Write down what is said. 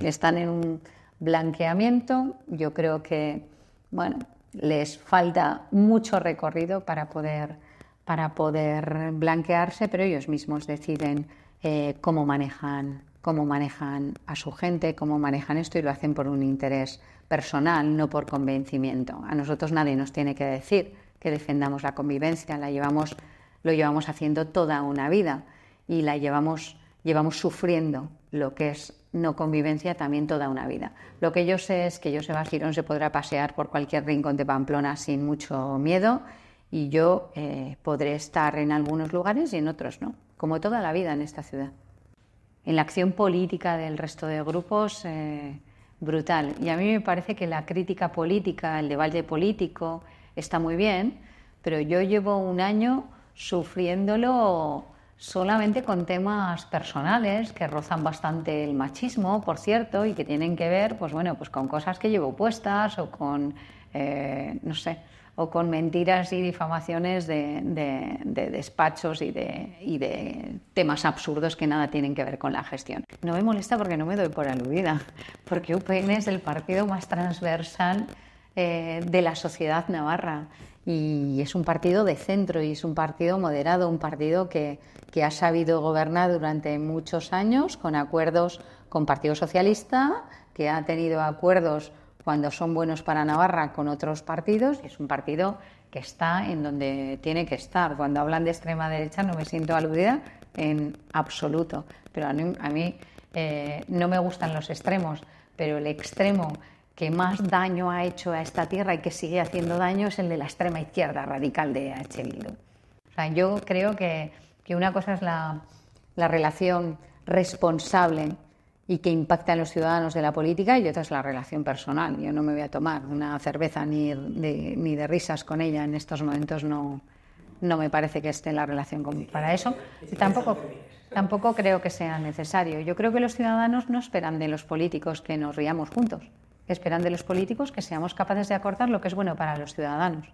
están en un blanqueamiento. Yo creo que, bueno, les falta mucho recorrido para poder, para poder blanquearse, pero ellos mismos deciden eh, cómo manejan cómo manejan a su gente, cómo manejan esto y lo hacen por un interés personal, no por convencimiento. A nosotros nadie nos tiene que decir que defendamos la convivencia, la llevamos, lo llevamos haciendo toda una vida y la llevamos, llevamos sufriendo lo que es no convivencia también toda una vida. Lo que yo sé es que Joseba Girón se podrá pasear por cualquier rincón de Pamplona sin mucho miedo y yo eh, podré estar en algunos lugares y en otros no, como toda la vida en esta ciudad. En la acción política del resto de grupos, eh, brutal. Y a mí me parece que la crítica política, el debate político, está muy bien, pero yo llevo un año sufriéndolo solamente con temas personales que rozan bastante el machismo, por cierto, y que tienen que ver, pues bueno, pues con cosas que llevo puestas o con, eh, no sé, o con mentiras y difamaciones de, despachos y de, y de, temas absurdos que nada tienen que ver con la gestión. No me molesta porque no me doy por aludida, porque UPN es el partido más transversal eh, de la sociedad navarra. Y es un partido de centro y es un partido moderado, un partido que, ha sabido gobernar durante muchos años con acuerdos con Partido Socialista, que ha tenido acuerdos cuando son buenos para Navarra con otros partidos y es un partido que está en donde tiene que estar. Cuando hablan de extrema derecha no me siento aludida en absoluto, pero a mí, eh, no me gustan los extremos, pero el extremo que más daño ha hecho a esta tierra y que sigue haciendo daño es el de la extrema izquierda radical de H. O sea, yo creo que, que una cosa es la, la relación responsable y que impacta en los ciudadanos de la política y otra es la relación personal. Yo no me voy a tomar una cerveza ni de, ni de risas con ella en estos momentos, no, no me parece que esté en la relación con, para eso. Tampoco, tampoco creo que sea necesario. Yo creo que los ciudadanos no esperan de los políticos que nos riamos juntos esperan de los políticos que seamos capaces de acortar lo que es bueno para los ciudadanos.